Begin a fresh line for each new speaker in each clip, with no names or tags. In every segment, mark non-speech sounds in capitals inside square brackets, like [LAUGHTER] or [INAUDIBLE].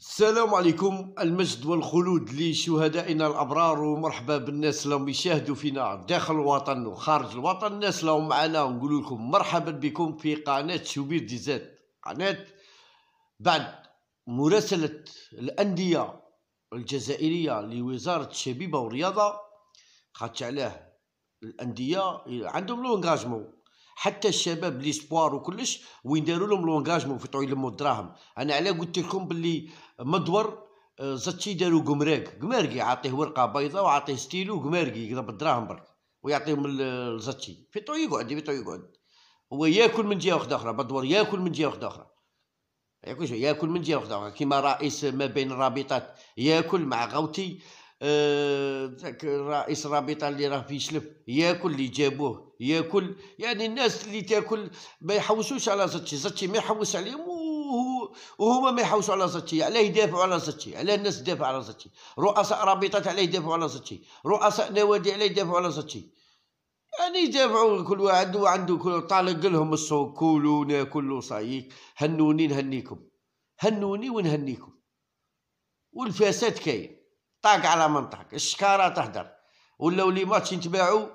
السلام عليكم المجد والخلود لشهدائنا الابرار ومرحبا بالناس اللي يشاهدوا فينا داخل الوطن وخارج الوطن الناس اللي معنا ونقول لكم مرحبا بكم في قناه شوبير ديزات قناه بعد مراسله الانديه الجزائريه لوزاره الشبيبه والرياضه خاطش علاه الانديه عندهم لونغاجمون حتى الشباب لي سبوار وكلش وين داروا لهم لونجاجمون فتحوا يلموا الدراهم انا علاه قلت لكم باللي مدور آه، زتشي داروا قمراك قمارقي عاطيه ورقه بيضاء وعاطيه ستيلو قمارقي يقضب الدراهم برك ويعطيهم الزتشي آه، فيتو يقعد فيتو يقعد هو ياكل من جهه اخرى بدور ياكل من جهه اخرى ياكل ياكل من جهه اخرى كيما رئيس ما بين الرابطات ياكل مع غوتي آه، ذاك الرئيس الرابطه اللي راه في شلف ياكل اللي جابوه ياكل يعني الناس اللي تاكل ما يحوسوش على زتشي زتشي ما يحوس عليهم وهما ما يحوسوا على زتشي علاه يدافعوا على زتشي علاه الناس تدافع على زتشي رؤساء رابطات علاه يدافعوا على زتشي رؤساء نوادي علاه يدافعوا على زتشي يعني يدافعوا كل واحد وعنده كل طالق لهم السوق كلوا ناكلوا صايك هنوني نهنيكم هنوني ونهنيكم والفساد كاين طاق على منطقك الشكاره تهدر ولاو لي ماتش يتباعوا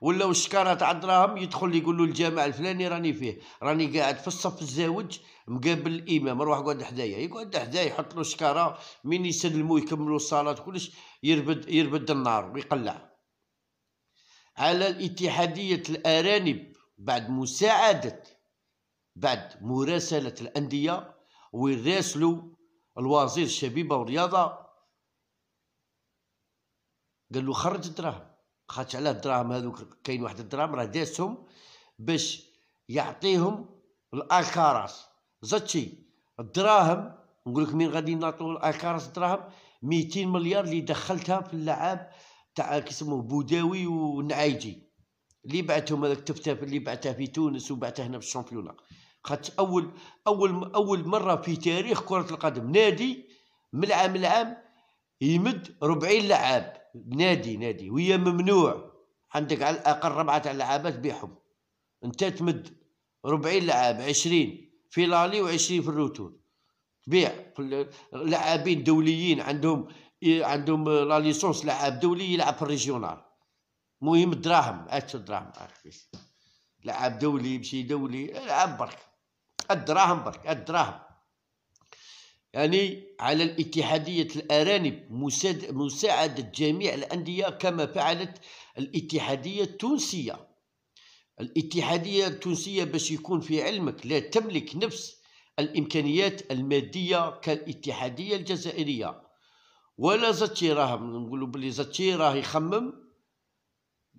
ولاو الشكاره تاع الدراهم يدخل يقول له الجامع الفلاني راني فيه راني قاعد في الصف الزاوج مقابل الامام روح اقعد حدايا يقعد حدايا يحط له شكاره من يسلموا يكملوا الصلاه كلش يربد يربد النار ويقلع على الاتحاديه الارانب بعد مساعده بعد مراسله الانديه ويراسلوا الوزير الشبيبه والرياضه قال له خرج الدراهم خاطش على الدراهم هذوك كاين واحد الدراهم راه داسهم باش يعطيهم الاكاراس زاتشي الدراهم نقول لك مين غادي نعطيو الاكاراس الدراهم 200 مليار اللي دخلتها في اللعاب تاع كيسموه بوداوي ونعايجي اللي بعتهم هذاك تفتاف اللي بعته في تونس وبعته هنا في الشامبيونا خاطش اول اول اول مره في تاريخ كره القدم نادي من العام العام يمد 40 لعاب نادي نادي وهي ممنوع عندك على الاقل ربعه لعابات بيعهم انت تمد 40 لعاب 20 في لالي و20 في الروتور تبيع لاعبين دوليين عندهم عندهم لا ليسونس لاعب دولي يلعب في الريجيونال مهم الدراهم الدراهم اخي لاعب دولي يمشي دولي العب برك الدراهم برك الدراهم يعني على الاتحادية الأرانب مساعدة جميع الأندية كما فعلت الاتحادية التونسية الاتحادية التونسية باش يكون في علمك لا تملك نفس الإمكانيات المادية كالاتحادية الجزائرية ولا زاتشي راه نقولوا بلي زاتشي راه يخمم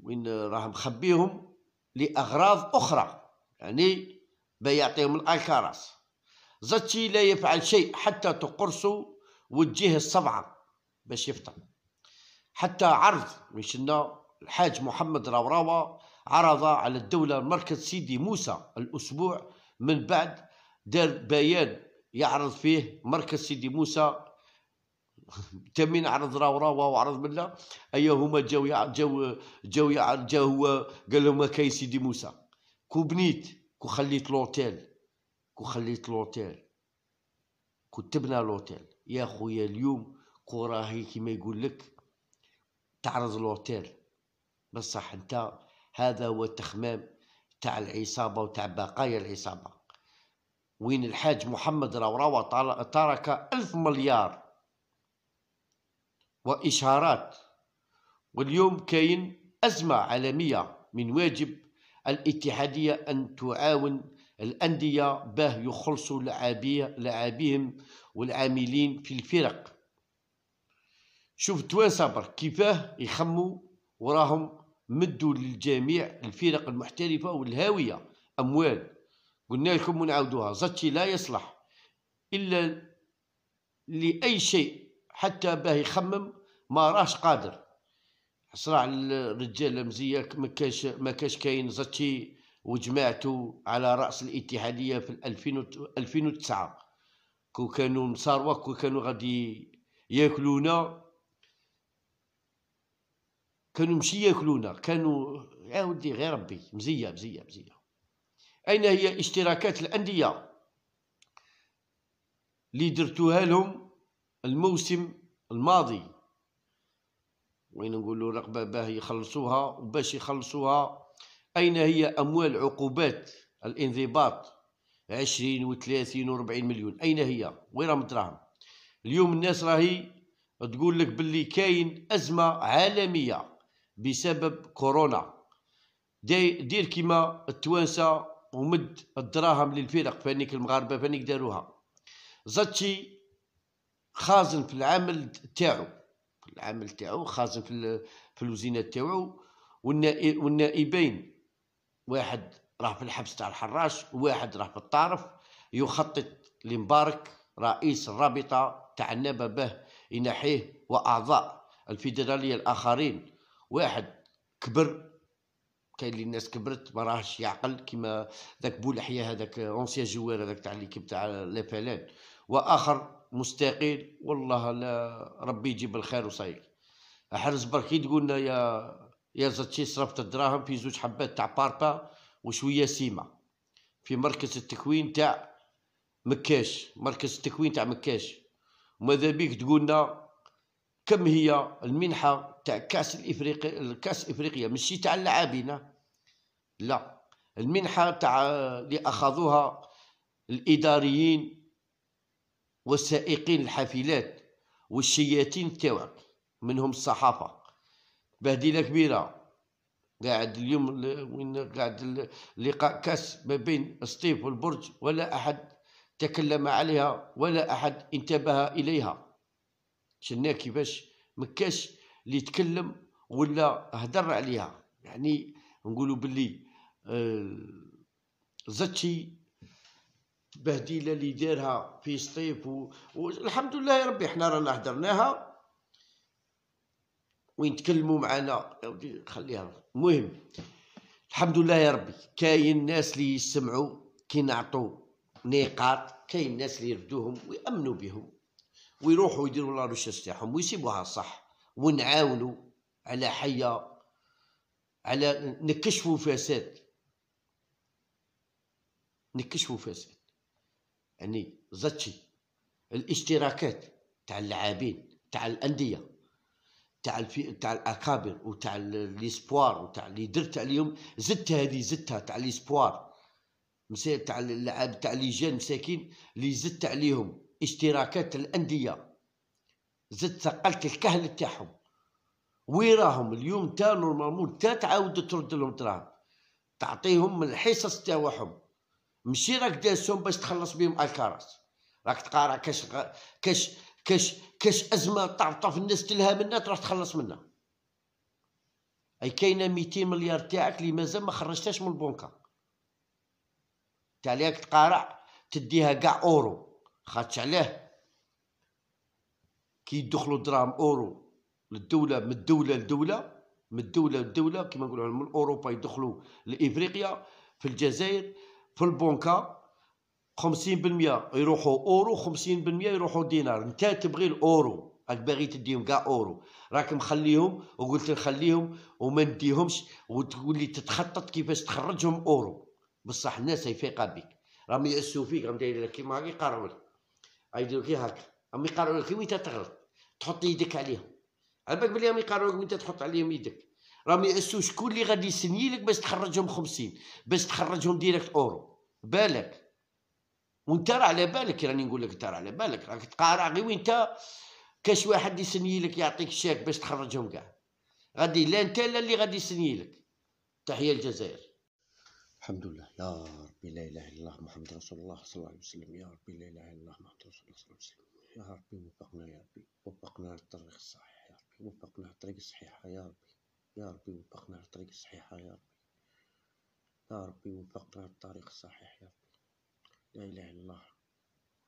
وين راه مخبيهم لأغراض أخرى يعني بيعطيهم الأكراس زتشي لا يفعل شيء حتى تقرصه وتجيه الصبعة باش يفطر حتى عرض مش الحاج محمد راوراوا عرض على الدولة مركز سيدي موسى الأسبوع من بعد دار بيان يعرض فيه مركز سيدي موسى [LAUGHS] تمين عرض راوراوا وعرض ملا أيا هما جاو جاو جاو جاو هو قال لهم كاين سيدي موسى كو بنيت كو خليت لوتيل وخليت لوتيل كتبنا لوتيل يا خويا اليوم كوراهي كيما يقول لك تعرض لوتيل بصح انت هذا هو التخمام تاع العصابة وتاع بقايا العصابة وين الحاج محمد روراوة ترك ألف مليار وإشارات واليوم كاين أزمة عالمية من واجب الاتحادية أن تعاون الأندية باه يخلصوا لاعبيهم والعاملين في الفرق شوف توان صبر كيفاه يخموا وراهم مدوا للجميع الفرق المحترفة والهاوية أموال قلنا لكم ونعاودوها زاتشي لا يصلح إلا لأي شيء حتى باه يخمم ما راهش قادر صراع الرجال مزية ما كاش ما كاش كاين زاتشي وجمعته على راس الاتحاديه في 2009 كون كانوا مصاروه كون كانوا غادي ياكلونا كانوا مشي ياكلونا كانوا يا ودي غير ربي مزيه مزيه مزيه اين هي اشتراكات الانديه اللي درتوها لهم الموسم الماضي وين نقولوا رقبه باه يخلصوها وباش يخلصوها أين هي أموال عقوبات الانضباط عشرين و30 و مليون أين هي وين راهم الدراهم اليوم الناس راهي تقول لك باللي كاين أزمة عالمية بسبب كورونا دي دير كيما التوانسة ومد الدراهم للفرق فانيك المغاربة فانيك داروها زاتشي خازن في العمل تاعو العمل تاعو خازن في في الوزينه تاعو والنائبين واحد راه في الحبس تاع الحراش وواحد راه في الطرف يخطط لمبارك رئيس الرابطه تاع النبا به ينحيه واعضاء الفيدراليه الاخرين واحد كبر كاين اللي الناس كبرت ما راهش يعقل كيما ذاك بولحيه هذاك اونسيان جوار هذاك تاع ليكيب تاع لافالان واخر مستقيل والله لا ربي يجيب الخير وصايل احرز برك تقولنا يا يا زرتشي صرفت الدراهم في زوج حبات تاع باربا وشويه سيما في مركز التكوين تاع مكاش مركز التكوين تاع مكاش وماذا بيك تقولنا كم هي المنحه تاع كاس الافريقي الكاس افريقيا ماشي تاع اللاعبين لا المنحه تاع اللي اخذوها الاداريين والسائقين الحافلات والشياتين تاعك منهم الصحافه بهديله كبيره قاعد اليوم وين قاعد لقاء كاس ما بين السطيف والبرج ولا احد تكلم عليها ولا احد انتبه اليها شنا كيفاش مكاش اللي تكلم ولا هدر عليها يعني نقولوا باللي آه، زتشي بهديله اللي دارها في سطيف والحمد لله يا ربي حنا رانا هدرناها وين تكلموا معنا خليها المهم الحمد لله يا ربي كاين الناس اللي يسمعوا كي نعطوا نقاط كاين الناس اللي يردوهم ويامنوا بهم ويروحوا يديروا لا ريشيرش تاعهم ويسيبوها صح ونعاونوا على حيه على نكشفوا فساد نكشفوا فساد يعني زاتشي الاشتراكات تاع اللاعبين تاع الانديه تاع الفي... تاع الاكابر وتاع ليسبوار وتاع اللي درت اليوم زدت هذه زدتها تاع ليسبوار مسير تاع اللعاب تاع لي جين مساكين اللي زدت عليهم اشتراكات الانديه زدت ثقلت الكهل تاعهم وي راهم اليوم تاع نورمالمون تاع تعاود ترد لهم دراهم تعطيهم الحصص تاعهم ماشي راك داسهم باش تخلص بهم الكاراس راك تقرا كاش غ... كاش كاش كاش ازمه طعطف الناس تلها منها تروح تخلص منها اي كاينه 200 مليار تاعك اللي مازال ما خرجتهاش من البنكه تعليك تقارع تديها كاع اورو خاطش عليه كي يدخلوا دراهم اورو للدوله من الدوله لدوله من الدوله لدوله كيما نقولوا من اوروبا يدخلوا لافريقيا في الجزائر في البنكه 50% يروحوا اورو 50% يروحوا دينار انت تبغي الاورو راك باغي تديهم كاع اورو راك مخليهم وقلت نخليهم وما نديهمش وتولي تتخطط كيفاش تخرجهم اورو بصح الناس هي فايقة بيك راهم يأسوا فيك راهم دايرين لك كيما هاك يقارعوا لك يديروا كي إيه هاك راهم يقارعوا لك وين تغلط تحط يدك عليهم على بالك بلي راهم يقارعوا لك وين تحط عليهم يدك راهم يأسوا شكون اللي غادي يسني لك باش تخرجهم 50 باش تخرجهم ديريكت اورو بالك وانت راه على بالك راني نقول لك انت راه على بالك راك تقارع غير وانت كاش واحد يسني لك يعطيك الشاك باش تخرجهم كاع غادي لا انت لا اللي غادي يسني لك تحيه الجزائر الحمد لله يا ربي لا اله الا الله محمد رسول الله صلى الله عليه وسلم يا ربي لا اله الا الله محمد رسول الله صلى الله عليه وسلم يا ربي وفقنا يا ربي وفقنا للطريق الصحيح يا ربي وفقنا للطريق الصحيحه يا ربي يا ربي وفقنا للطريق الصحيحه يا ربي يا ربي وفقنا للطريق الصحيح يا ربي لا إله إلا الله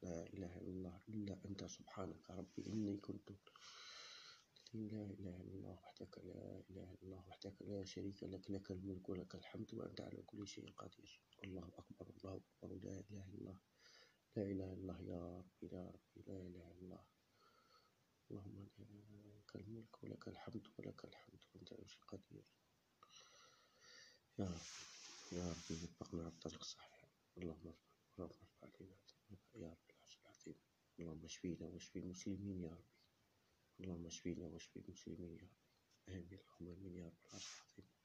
لا إله إلا الله إلا أنت سبحانك ربي إني كنت لا إله إلا الله وحدك لا إله إلا الله وحدك لا شريك لك لك الملك ولك الحمد وأنت على كل شيء قدير الله أكبر الله أكبر لا إله إلا الله لا إله إلا الله يا ربي يا ربي لا إله إلا الله اللهم لك الملك ولك الحمد ولك الحمد وأنت على كل شيء قدير يا ربي يا ربي وفقنا على الطريق الصحيح اللهم أكبر اللهم ارفع يا رب العرش اللهم اشفينا واشفي المسلمين يا رب اللهم اشفينا واشفي المسلمين يا ربي آمين اللهم آمين يا رب العالمين